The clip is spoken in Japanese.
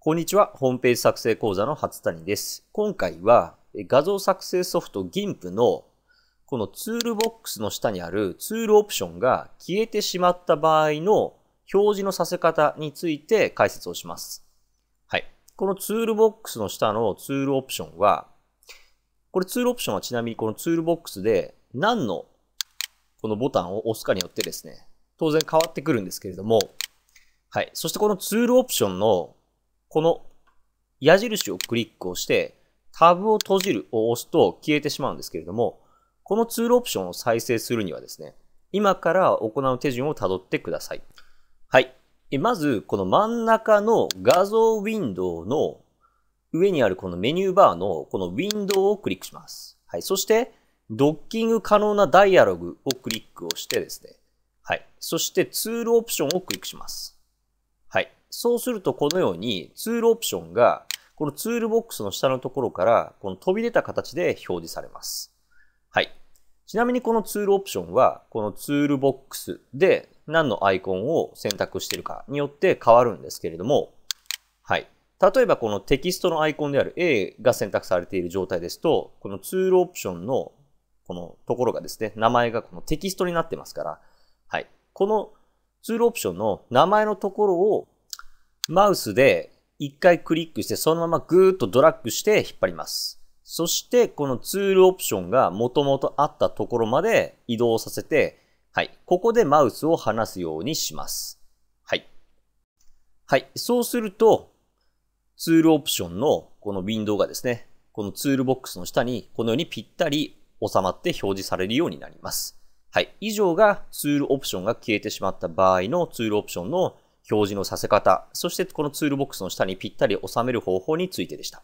こんにちは。ホームページ作成講座の初谷です。今回は画像作成ソフト GIMP のこのツールボックスの下にあるツールオプションが消えてしまった場合の表示のさせ方について解説をします。はい。このツールボックスの下のツールオプションは、これツールオプションはちなみにこのツールボックスで何のこのボタンを押すかによってですね、当然変わってくるんですけれども、はい。そしてこのツールオプションのこの矢印をクリックをして、タブを閉じるを押すと消えてしまうんですけれども、このツールオプションを再生するにはですね、今から行う手順をたどってください。はい。まず、この真ん中の画像ウィンドウの上にあるこのメニューバーのこのウィンドウをクリックします。はい。そして、ドッキング可能なダイアログをクリックをしてですね。はい。そしてツールオプションをクリックします。そうするとこのようにツールオプションがこのツールボックスの下のところからこの飛び出た形で表示されます。はい。ちなみにこのツールオプションはこのツールボックスで何のアイコンを選択しているかによって変わるんですけれども、はい。例えばこのテキストのアイコンである A が選択されている状態ですと、このツールオプションのこのところがですね、名前がこのテキストになってますから、はい。このツールオプションの名前のところをマウスで一回クリックしてそのままぐーっとドラッグして引っ張ります。そしてこのツールオプションが元々あったところまで移動させて、はい、ここでマウスを離すようにします。はい。はい、そうするとツールオプションのこのウィンドウがですね、このツールボックスの下にこのようにぴったり収まって表示されるようになります。はい。以上がツールオプションが消えてしまった場合のツールオプションの表示のさせ方、そしてこのツールボックスの下にぴったり収める方法についてでした。